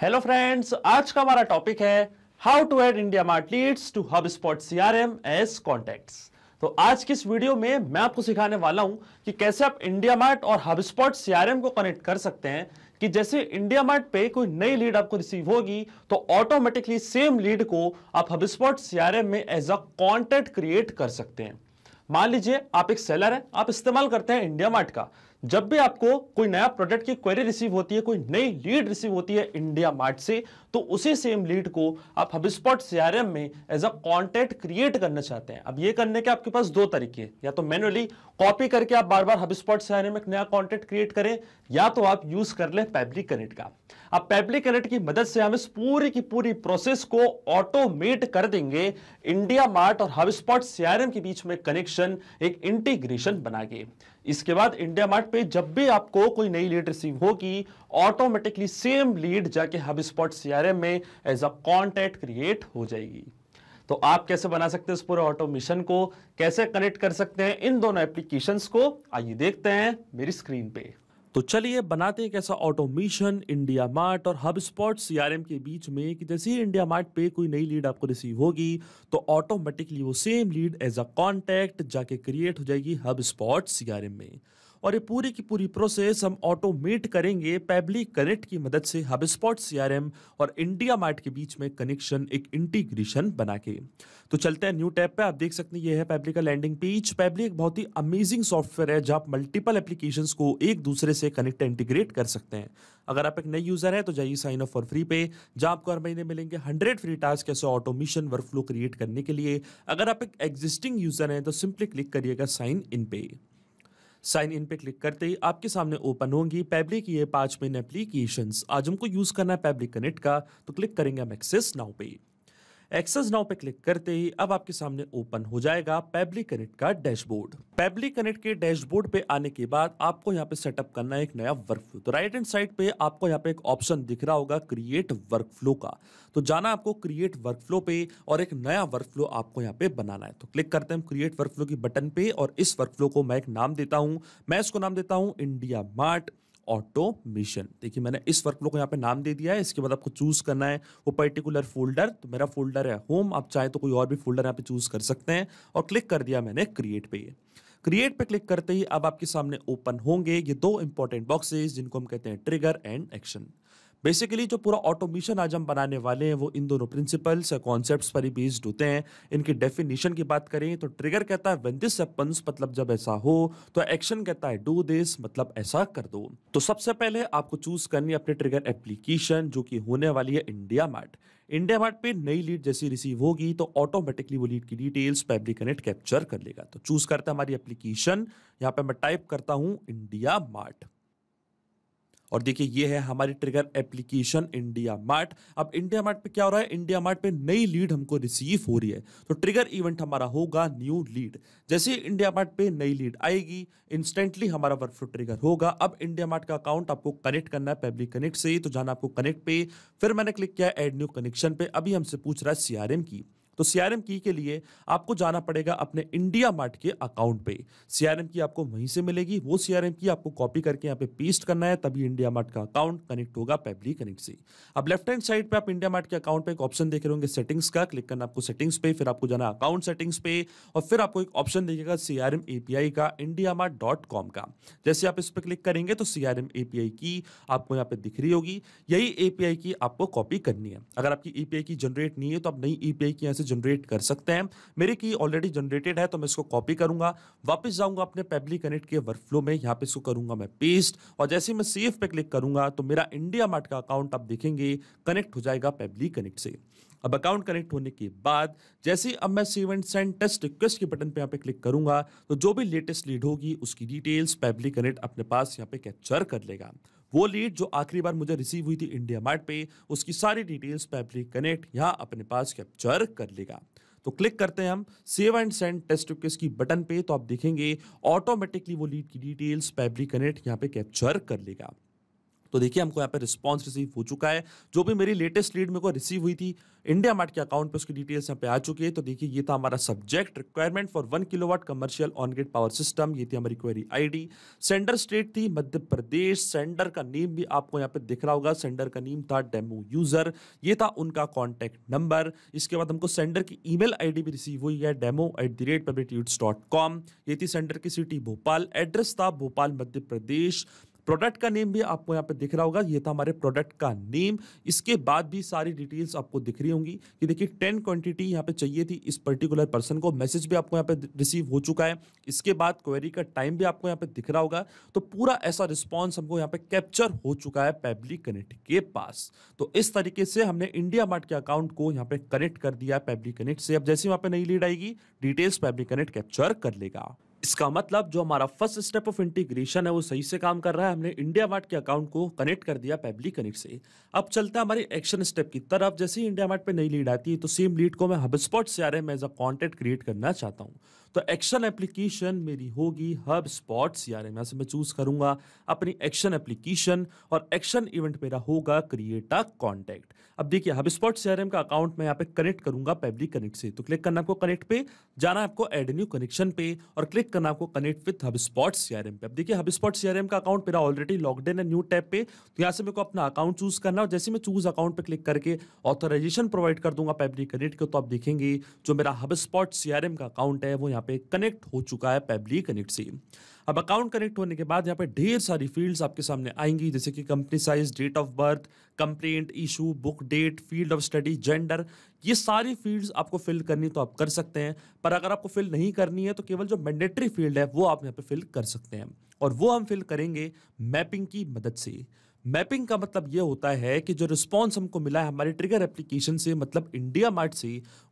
hello friends आज का हमारा टॉपिक है how to add India Mart leads to HubSpot CRM's contacts तो आज की इस वीडियो में मैं आपको सिखाने वाला हूं कि कैसे आप इंडिया मार्ट और हब स्पॉट सीआरएम को कनेक्ट कर सकते हैं कि जैसे इंडिया मार्ट पे कोई नई लीड आपको रिसीव होगी तो ऑटोमेटिकली सेम लीड को आप हब स्पॉट सीआरएम में एज अ कॉन्टेक्ट क्रिएट कर सकते हैं मान लीजिए आप एक सेलर हैं आप इस्तेमाल करते हैं इंडिया मार्ट का जब भी आपको कोई नया प्रोडक्ट की क्वेरी रिसीव होती है कोई नई लीड रिसीव होती है इंडिया मार्ट से तो उसी सेम लीड को आप हबिस्पॉट सीआरएम में एज अ कॉन्टेंट क्रिएट करना चाहते हैं अब ये करने के आपके पास दो तरीके हैं या तो मैनुअली कॉपी करके आप बार बार हबिस्पॉट सीआरएम में नया कॉन्टेंट क्रिएट करें या तो आप यूज कर लें पैब्लिक कनेक्ट का अब पैब्लिक कनेक्ट की मदद से हम इस पूरी की पूरी प्रोसेस को ऑटोमेट कर देंगे इंडिया मार्ट और हबिस्पॉट सीआरएम के बीच में कनेक्शन एक इंटीग्रेशन बना के इसके बाद इंडिया मार्ट पे जब भी आपको कोई नई लीड रिसीव होगी ऑटोमेटिकली सेम लीड जाके हब स्पॉट सीआरएम में एज अ कॉन्टैक्ट क्रिएट हो जाएगी तो आप कैसे बना सकते हैं इस पूरे ऑटोमेशन को कैसे कनेक्ट कर सकते हैं इन दोनों एप्लीकेशंस को आइए देखते हैं मेरी स्क्रीन पे तो चलिए बनाते हैं कैसा ऑटोमेशन इंडिया मार्ट और हब स्पॉट सीआरएम के बीच में कि जैसे ही इंडिया मार्ट पे कोई नई लीड आपको रिसीव होगी तो ऑटोमेटिकली वो same lead as a contact जाके क्रिएट हो जाएगी हब स्पॉट सीआरएम में और ये पूरी की पूरी प्रोसेस हम ऑटोमेट करेंगे पैबली कनेक्ट की मदद से हब स्पॉट सीआरएम और इंडिया मार्ट के बीच में कनेक्शन एक इंटीग्रेशन बना के तो चलते हैं न्यू टैब पे आप देख सकते हैं ये है पैबली का लैंडिंग पेज पैबली एक बहुत ही अमेजिंग सॉफ्टवेयर है जहाँ आप मल्टीपल एप्लीकेशन को एक दूसरे से कनेक्ट इंटीग्रेट कर सकते हैं अगर आप एक नए यूजर हैं तो जाइए साइन अप फॉर फ्री पे जहाँ आपको हर महीने मिलेंगे हंड्रेड फ्री टास्क ऐसे ऑटोमेशन वर्क फ्लो क्रिएट करने के लिए अगर आप एक एग्जिस्टिंग यूजर हैं तो सिंपली क्लिक करिएगा साइन इन पे साइन इन पे क्लिक करते ही आपके सामने ओपन होंगी पैब्लिक ये पाँच मेन एप्लीकेशंस आज हमको यूज़ करना है पैब्लिक कनेक्ट का तो क्लिक करेंगे हम एक्सेस नाउ पे एक्सेस नाउ पे क्लिक करते ही अब आपके सामने ओपन हो जाएगा पेबली कनेक्ट का डैशबोर्ड पेबली कनेक्ट के डैशबोर्ड पे आने के बाद आपको यहाँ पे सेटअप करना है एक नया वर्क फ्लो तो राइट एंड साइड पे आपको यहाँ पे एक ऑप्शन दिख रहा होगा क्रिएट वर्क फ्लो का तो जाना आपको क्रिएट वर्क फ्लो पे और एक नया वर्क फ्लो आपको यहाँ पे बनाना है तो क्लिक करते हैं क्रिएट वर्क फ्लो की बटन पे और इस वर्क फ्लो को मैं एक नाम देता हूँ मैं इसको नाम देता हूँ इंडिया मार्ट ऑटोमेशन देखिए मैंने इस वर्कफ्लो को यहाँ पे नाम दे दिया है इसके बाद आपको चूज करना है वो पर्टिकुलर फोल्डर तो मेरा फोल्डर है होम आप चाहे तो कोई और भी फोल्डर यहाँ पे चूज कर सकते हैं और क्लिक कर दिया मैंने क्रिएट पे ये क्रिएट पे क्लिक करते ही अब आपके सामने ओपन होंगे ये दो इंपॉर्टेंट बॉक्सेस जिनको हम कहते हैं ट्रिगर एंड एक्शन बेसिकली जो पूरा ऑटोमेशन आज हम बनाने वाले हैं वो इन दोनों प्रिंसिपल्स या कॉन्सेप्ट पर ही बेस्ड होते हैं इनकी डेफिनेशन की बात करें तो ट्रिगर कहता है वेन दिस मतलब जब ऐसा हो तो एक्शन कहता है डू दिस मतलब ऐसा कर दो तो सबसे पहले आपको चूज करनी अपने ट्रिगर एप्लीकेशन जो कि होने वाली है इंडिया मार्ट इंडिया मार्ट पे नई लीड जैसी रिसीव होगी तो ऑटोमेटिकली वो लीड की डिटेल्स पैबली कनेक्ट कैप्चर कर लेगा तो चूज करता है हमारी एप्लीकेशन यहाँ पे मैं टाइप करता हूँ इंडिया मार्ट और देखिए ये है हमारी ट्रिगर एप्लीकेशन इंडिया मार्ट अब इंडिया मार्ट पे क्या हो रहा है इंडिया मार्ट पे नई लीड हमको रिसीव हो रही है तो ट्रिगर इवेंट हमारा होगा न्यू लीड जैसे इंडिया मार्ट पे नई लीड आएगी इंस्टेंटली हमारा वर्क ट्रिगर होगा अब इंडिया मार्ट का अकाउंट आपको कनेक्ट करना है पब्लिक कनेक्ट से तो जाना आपको कनेक्ट पे फिर मैंने क्लिक किया एड न्यू कनेक्शन पे अभी हमसे पूछ रहा है सीआरएम की तो सीआरएम की के लिए आपको जाना पड़ेगा अपने इंडिया मार्ट के अकाउंट पे सीआरएम की आपको वहीं से मिलेगी वो सीआरएम की आपको कॉपी करके यहाँ पे पेस्ट करना है तभी इंडिया मार्ट का अकाउंट कनेक्ट होगा पेबली कनेक्ट से अब लेफ्ट हैंड साइड पे आप इंडिया मार्ट के अकाउंट पे एक ऑप्शन देख रहे होंगे सेटिंग्स का क्लिक करना आपको सेटिंग्स पे फिर आपको जाना अकाउंट सेटिंग्स पे और फिर आपको एक ऑप्शन देखेगा सीआरएम एपीआई का इंडिया मार्ट डॉट कॉम का जैसे आप इस पर क्लिक करेंगे तो सीआरएम एपीआई की आपको यहाँ पे दिख रही होगी यही एपीआई की आपको कॉपी करनी है अगर आपकी ईपीआई की जनरेट नहीं है तो आप नई एपीआई की यहाँ से जनरेट कर सकते हैं मेरे की ऑलरेडी जनरेटेड है तो मैं इसको कॉपी करूंगा वापस जाऊंगा अपने पेबली कनेक्ट के वर्कफ्लो में यहाँ पे इसको करूंगा मैं पेस्ट और जैसे मैं सेफ पे क्लिक करूंगा तो मेरा इंडिया मार्ट का अकाउंट आप देखेंगे कनेक्ट हो जाएगा पेबली कनेक्ट से अब अकाउंट कनेक्ट होने के बाद जैसे अब मैं save and send test request के बटन पे यहाँ पे क्लिक करूंगा तो जो भी लेटेस्ट लीड होगी उसकी डिटेल्स पेबली कनेक्ट अपने पास यहाँ पे कैप्चर कर लेगा वो लीड जो आखिरी बार मुझे रिसीव हुई थी इंडिया मार्ट पे उसकी सारी डिटेल्स पैपली कनेक्ट यहाँ अपने पास कैप्चर कर लेगा तो क्लिक करते हैं हम save and send test request की बटन पे तो आप देखेंगे ऑटोमेटिकली वो लीड की डिटेल्स पैबली कनेक्ट यहाँ पे कैप्चर कर लेगा तो देखिए हमको यहाँ पे रिस्पॉन्स रिसीव हो चुका है जो भी मेरी लेटेस्ट लीड मेरे को रिसीव हुई थी इंडिया मार्ट के अकाउंट पे उसकी डिटेल्स यहाँ पे आ चुकी है तो देखिए ये था हमारा subject requirement for one kilowatt commercial on grid power system ये थी हमारी क्वेरी आईडी सेंडर स्टेट थी मध्य प्रदेश सेंडर का नेम भी आपको यहाँ पे दिख रहा होगा सेंडर का नेम था डेमो यूजर ये था उनका कॉन्टैक्ट नंबर इसके बाद हमको सेंडर की ई मेल भी रिसीव हुई है demo at the rate dot com ये थी सेंडर की सिटी भोपाल एड्रेस था भोपाल मध्य प्रदेश प्रोडक्ट का नेम भी आपको यहाँ पे दिख रहा होगा ये था हमारे प्रोडक्ट का नेम इसके बाद भी सारी डिटेल्स आपको दिख रही होंगी कि देखिए टेन क्वांटिटी यहाँ पे चाहिए थी इस पर्टिकुलर पर्सन को मैसेज भी आपको यहाँ पे रिसीव हो चुका है इसके बाद क्वेरी का टाइम भी आपको यहाँ पे दिख रहा होगा तो पूरा ऐसा रिस्पॉन्स हमको यहाँ पे कैप्चर हो चुका है पैबली कनेक्ट के पास तो इस तरीके से हमने इंडिया मार्ट के अकाउंट को यहाँ पे कनेक्ट कर दिया है पैबली कनेक्ट से अब जैसे वहाँ पे नहीं लीड आएगी डिटेल्स पैबली कनेक्ट कैप्चर कर लेगा इसका मतलब जो हमारा फर्स्ट स्टेप ऑफ इंटीग्रेशन है वो सही से काम कर रहा है हमने इंडिया मार्ट के अकाउंट को कनेक्ट कर दिया पेबली कनेक्ट से अब चलता है हमारी एक्शन स्टेप की तरफ जैसे ही इंडिया मार्ट पे नई लीड आती है तो सेम लीड को मैं स्पॉट से आ रहे हैं मैं एज अ कॉन्टेंट क्रिएट करना चाहता हूँ तो एक्शन एप्लीकेशन मेरी होगी हब स्पॉट सीआरएम आर से मैं चूज करूंगा अपनी एक्शन एप्लीकेशन और एक्शन इवेंट मेरा होगा क्रिएट अ कॉन्टैक्ट अब देखिए हब स्पॉट सीआरएम का अकाउंट मैं यहाँ पे कनेक्ट करूंगा पेबली कनेक्ट से तो क्लिक करना आपको कनेक्ट पे जाना आपको एड न्यू कनेक्शन पे और क्लिक करना आपको connect with HubSpot CRM एम पे अब देखिए हब स्पॉट सी एम का अकाउंट मेरा ऑलरेडी लॉकडाइन है न्यू टैब पे तो यहाँ से मेरे को अपना अकाउंट चूज करना और जैसे मैं चूज अकाउंट पे क्लिक करके ऑथराइजेशन प्रोवाइड कर दूंगा पेब्लिक कनेक्ट को तो आप देखेंगे जो मेरा हब स्पॉट सी एम का अकाउंट है वो यहाँ यहाँ पे कनेक्ट हो चुका है पेबली कनेक्ट से अब अकाउंट कनेक्ट होने के बाद यहाँ पे ढेर सारी फील्ड्स आपके सामने आएंगी जैसे कि company size date of birth complaint issue book date field of study gender ये सारी फील्ड्स आपको फिल करनी तो आप कर सकते हैं पर अगर आपको फिल नहीं करनी है तो केवल जो मैंडेटरी फील्ड है वो आप यहाँ पे फिल कर सकते हैं और वो हम फिल करेंगे मैपिंग की मदद से मैपिंग का मतलब ये होता है कि जो रिस्पॉन्स हमको मिला है हमारे ट्रिगर एप्लीकेशन से मतलब इंडिया मार्ट से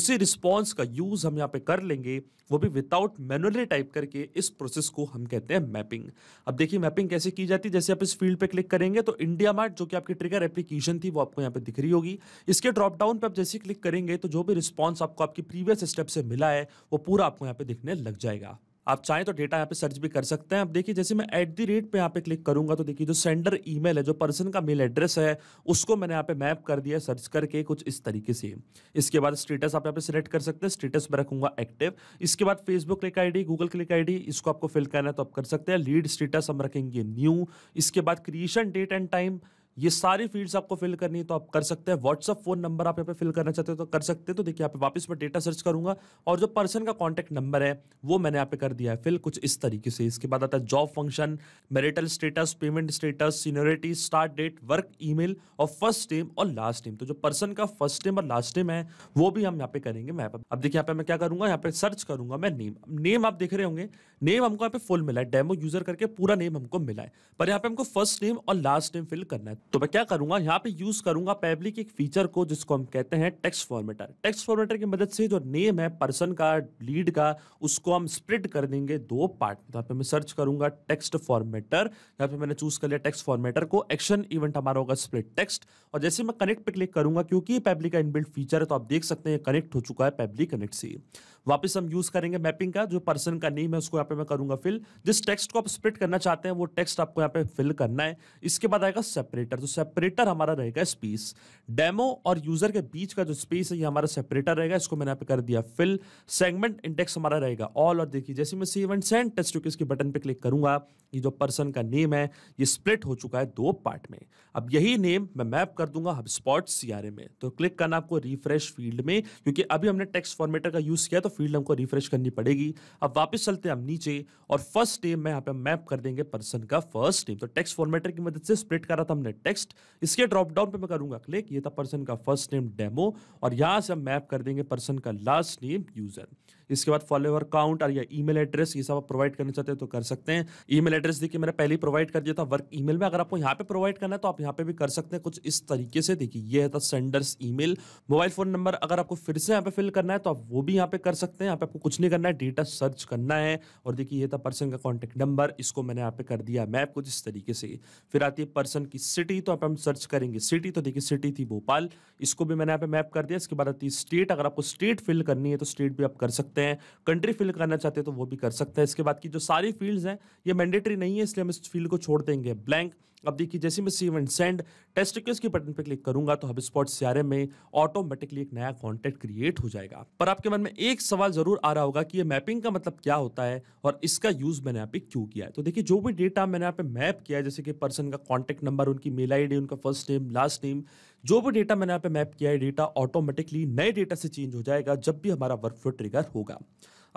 उसी रिस्पॉन्स का यूज़ हम यहाँ पे कर लेंगे वो भी विदाउट मैनुअली टाइप करके इस प्रोसेस को हम कहते हैं मैपिंग अब देखिए मैपिंग कैसे की जाती है जैसे आप इस फील्ड पे क्लिक करेंगे तो इंडिया मार्ट जो कि आपकी ट्रिगर एप्लीकेशन थी वो आपको यहाँ पे दिख रही होगी इसके ड्रॉप डाउन पर आप जैसे क्लिक करेंगे तो जो भी रिस्पॉन्स आपको आपकी प्रीवियस स्टेप से मिला है वो पूरा आपको यहाँ पे दिखने लग जाएगा आप चाहें तो डेटा यहाँ पे सर्च भी कर सकते हैं आप देखिए जैसे मैं एट दी रेट पे यहाँ पे क्लिक करूंगा तो देखिए जो सेंडर ईमेल है जो पर्सन का मेल एड्रेस है उसको मैंने यहाँ पे मैप कर दिया सर्च करके कुछ इस तरीके से इसके बाद स्टेटस आप यहाँ पे सिलेक्ट कर सकते हैं स्टेटस में रखूंगा एक्टिव इसके बाद Facebook click I Google click I इसको आपको फिल करना है तो आप कर सकते हैं लीड स्टेटस हम रखेंगे न्यू इसके बाद क्रिएशन डेट एंड टाइम ये सारी फील्ड्स आपको फिल करनी है तो आप कर सकते हैं व्हाट्सअप फोन नंबर आप यहाँ पे फिल करना चाहते हो तो कर सकते हैं तो देखिए यहाँ पे वापस मैं डेटा सर्च करूंगा और जो पर्सन का कॉन्टैक्ट नंबर है वो मैंने यहाँ पे कर दिया है फिल कुछ इस तरीके से इसके बाद आता है job function marital status payment status seniority start date work E और फर्स्ट टेम और लास्ट नेम तो जो पर्सन का फर्स्ट टेम और लास्ट टेम है वो भी हम यहाँ पे करेंगे मैं अब देखिए यहाँ पे मैं क्या करूंगा यहाँ पे सर्च करूंगा मैं नेम नेम आप देख रहे होंगे नेम हमको यहाँ पे फुल मिला है डेमो यूजर करके पूरा नेम हमको मिला है पर यहाँ पे हमको फर्स्ट नेम और लास्ट नेम फिल करना है तो मैं क्या करूंगा यहाँ पे यूज करूंगा पेबली के एक फीचर को जिसको हम कहते हैं टेक्स्ट फॉर्मेटर टेक्स्ट फॉर्मेटर की मदद से जो नेम है पर्सन का लीड का उसको हम स्प्रिट कर देंगे दो पार्ट यहाँ पे मैं सर्च करूंगा टेक्स्ट फॉर्मेटर यहाँ पे मैंने चूज कर लिया टेक्स्ट फॉर्मेटर को एक्शन इवेंट हमारा होगा स्प्रिट टेक्स्ट और जैसे मैं कनेक्ट पे क्लिक करूंगा क्योंकि पेबली का इनबिल्ड फीचर है तो आप देख सकते हैं कनेक्ट हो चुका है पेबली कनेक्ट से वापस हम यूज करेंगे मैपिंग का जो पर्सन का नेम है उसको यहाँ पे मैं करूंगा फिल जिस टेक्स्ट को आप स्प्रिट करना चाहते हैं वो टेक्स्ट आपको यहाँ पे फिल करना है इसके बाद आएगा सेपरेटर तो सेपरेटर हमारा रहेगा स्पेस डेमो और यूजर के बीच का जो स्पेस है ये हमारा सेपरेटर रहेगा इसको मैंने यहाँ पे कर दिया फिल सेगमेंट इंडेक्स हमारा रहेगा ऑल और देखिए जैसे मैं सी एवं सेंड टेस्ट इसके बटन पर क्लिक करूंगा ये जो पर्सन का नेम है ये स्प्लिट हो चुका है दो पार्ट में अब यही नेम मैं मैप कर दूंगा हब स्पॉट सीआरए में तो क्लिक करना आपको रिफ्रेश फील्ड में क्योंकि अभी हमने टेक्स्ट फॉर्मेटर का यूज़ किया तो फील्ड हमको रिफ्रेश करनी पड़ेगी अब वापस चलते हैं हम नीचे और फर्स्ट नेम में यहाँ पे मैप कर देंगे पर्सन का फर्स्ट नेम तो टेक्स्ट फॉर्मेटर की मदद से स्प्लिट करा था हमने टेक्स्ट इसके ड्रॉप डाउन पर मैं करूंगा क्लिक ये था पर्सन का फर्स्ट नेम डेमो और यहाँ से हम मैप कर देंगे पर्सन का लास्ट नेम यूज़र इसके बाद फॉलोअर काउंट और या ईमेल एड्रेस ये सब आप प्रोवाइड करना चाहते हैं तो कर सकते हैं ईमेल एड्रेस देखिए मैंने पहले ही प्रोवाइड कर दिया था वर्क ईमेल में अगर आपको यहाँ पे प्रोवाइड करना है तो आप यहाँ पे भी कर सकते हैं कुछ इस तरीके से देखिए ये है था sender's email mobile phone number अगर आपको फिर से यहाँ पे फिल करना है तो आप वो भी यहाँ पे कर सकते हैं यहाँ पे आपको कुछ नहीं करना है डेटा सर्च करना है और देखिए ये था पर्सन का कॉन्टैक्ट नंबर इसको मैंने यहाँ पे कर दिया मैप कुछ इस तरीके से फिर आती है पर्सन की सिटी तो आप हम सर्च करेंगे सिटी तो देखिए सिटी थी भोपाल इसको भी मैंने यहाँ पे मैप कर दिया इसके बाद आती है स्टेट अगर आपको स्टेट फिल करनी है तो स्टेट भी आप कर सकते हैं सकते हैं कंट्री फिल करना चाहते हैं तो वो भी कर सकते हैं इसके बाद की जो सारी फील्ड्स हैं ये मैंडेटरी नहीं है इसलिए हम इस फील्ड को छोड़ देंगे ब्लैंक अब देखिए जैसे मैं सेव एंड सेंड टेस्टिकल्स के बटन पर क्लिक करूंगा तो हब स्पॉट सियारे में ऑटोमेटिकली एक नया कॉन्टेक्ट क्रिएट हो जाएगा पर आपके मन में एक सवाल जरूर आ रहा होगा कि ये मैपिंग का मतलब क्या होता है और इसका यूज मैंने यहाँ पे क्यों किया है तो देखिए जो भी डेटा मैंने यहाँ पे मैप किया है जैसे कि पर्सन का कॉन्टैक्ट नंबर उनकी मेल आई उनका फर्स्ट नेम लास्ट नेम जो भी डेटा मैंने यहाँ पे मैप किया है डेटा ऑटोमेटिकली नए डेटा से चेंज हो जाएगा जब भी हमारा वर्क फ्लो ट्रिगर होगा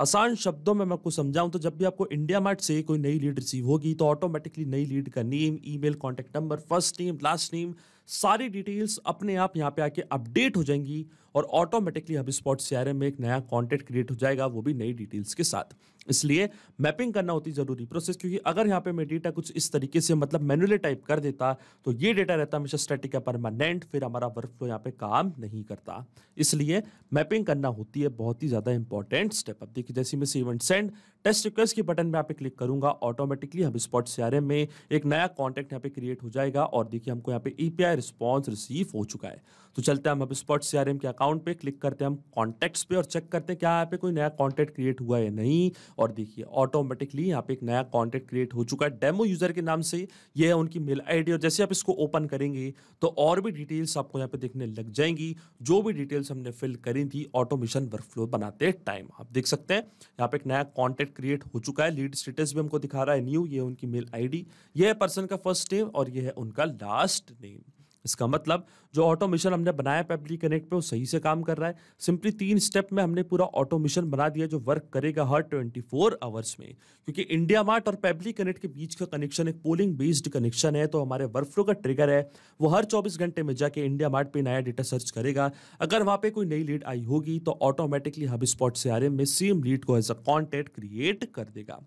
आसान शब्दों में मैं आपको समझाऊं तो जब भी आपको इंडिया मार्ट से कोई नई लीड रिसीव होगी तो ऑटोमेटिकली नई लीड का name email contact number first name last name सारी डिटेल्स अपने आप यहाँ पे आके अपडेट हो जाएंगी और ऑटोमेटिकली हब स्पॉट सी में एक नया कॉन्टेंट क्रिएट हो जाएगा वो भी नई डिटेल्स के साथ इसलिए मैपिंग करना होती ज़रूरी प्रोसेस क्योंकि अगर यहाँ पे मैं डेटा कुछ इस तरीके से मतलब मैनुअली टाइप कर देता तो ये डेटा रहता हमेशा स्टैटिक या परमानेंट फिर हमारा वर्क फ्लो यहाँ पे काम नहीं करता इसलिए मैपिंग करना होती है बहुत ही ज़्यादा इंपॉर्टेंट स्टेप अब देखिए जैसे मैं सेव सेंड टेस्ट रिक्वेस्ट के बटन में यहाँ पे क्लिक करूंगा ऑटोमेटिकली हम स्पॉट सी में एक नया कॉन्टैक्ट यहाँ पे क्रिएट हो जाएगा और देखिए हमको यहाँ पे ई पी रिस्पॉन्स रिसीव हो चुका है तो चलते हम हब स्पॉट सी के अकाउंट पे क्लिक करते हैं हम कॉन्टैक्ट्स पे और चेक करते हैं क्या यहाँ पे कोई नया कॉन्टैक्ट क्रिएट हुआ है नहीं और देखिए ऑटोमेटिकली यहाँ पे एक नया कॉन्टैक्ट क्रिएट हो चुका है डेमो यूज़र के नाम से ये है उनकी मेल आई और जैसे आप इसको ओपन करेंगे तो और भी डिटेल्स आपको यहाँ पे देखने लग जाएंगी जो भी डिटेल्स हमने फिल करी थी ऑटोमेशन वर्क फ्लो बनाते टाइम आप देख सकते हैं यहाँ पे एक नया कॉन्टैक्ट क्रिएट हो चुका है लीड स्टेटस भी हमको दिखा रहा है न्यू ये उनकी मेल आई ये है पर्सन का फर्स्ट नेम और ये है उनका लास्ट नेम इसका मतलब जो ऑटोमेशन हमने बनाया पेपली कनेक्ट पे वो सही से काम कर रहा है सिंपली तीन स्टेप में हमने पूरा ऑटोमेशन बना दिया जो वर्क करेगा हर 24 आवर्स में क्योंकि इंडिया मार्ट और पेपली कनेक्ट के बीच का कनेक्शन एक पोलिंग बेस्ड कनेक्शन है तो हमारे वर्क फ्लो का ट्रिगर है वो हर चौबीस घंटे में जाके इंडिया मार्ट पर नया डेटा सर्च करेगा अगर वहाँ पर कोई नई लीड आई होगी तो ऑटोमेटिकली हब स्पॉट से आर में सेम लीड को एज अ कॉन्टेक्ट क्रिएट कर देगा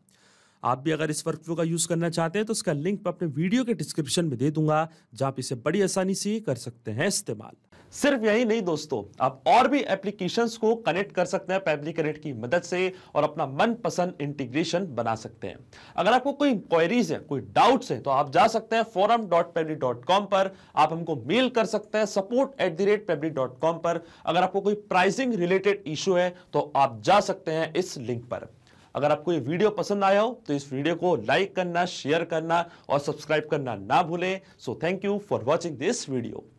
आप भी अगर इस वर्कफ्लो का यूज़ करना चाहते हैं तो इसका लिंक मैं अपने वीडियो के डिस्क्रिप्शन में दे दूंगा जहाँ आप इसे बड़ी आसानी से कर सकते हैं इस्तेमाल सिर्फ यही नहीं दोस्तों आप और भी एप्लीकेशंस को कनेक्ट कर सकते हैं फैमिली कनेक्ट की मदद से और अपना मनपसंद इंटीग्रेशन बना सकते हैं अगर आपको कोई इंक्वायरीज है कोई डाउट्स है तो आप जा सकते हैं forum dot Pabbly dot com पर आप हमको मेल कर सकते हैं support at the rate Pabbly dot com पर अगर आपको कोई प्राइसिंग रिलेटेड इशू है तो आप जा सकते हैं इस लिंक पर अगर आपको ये वीडियो पसंद आया हो तो इस वीडियो को लाइक करना शेयर करना और सब्सक्राइब करना ना भूलें so thank you for watching this video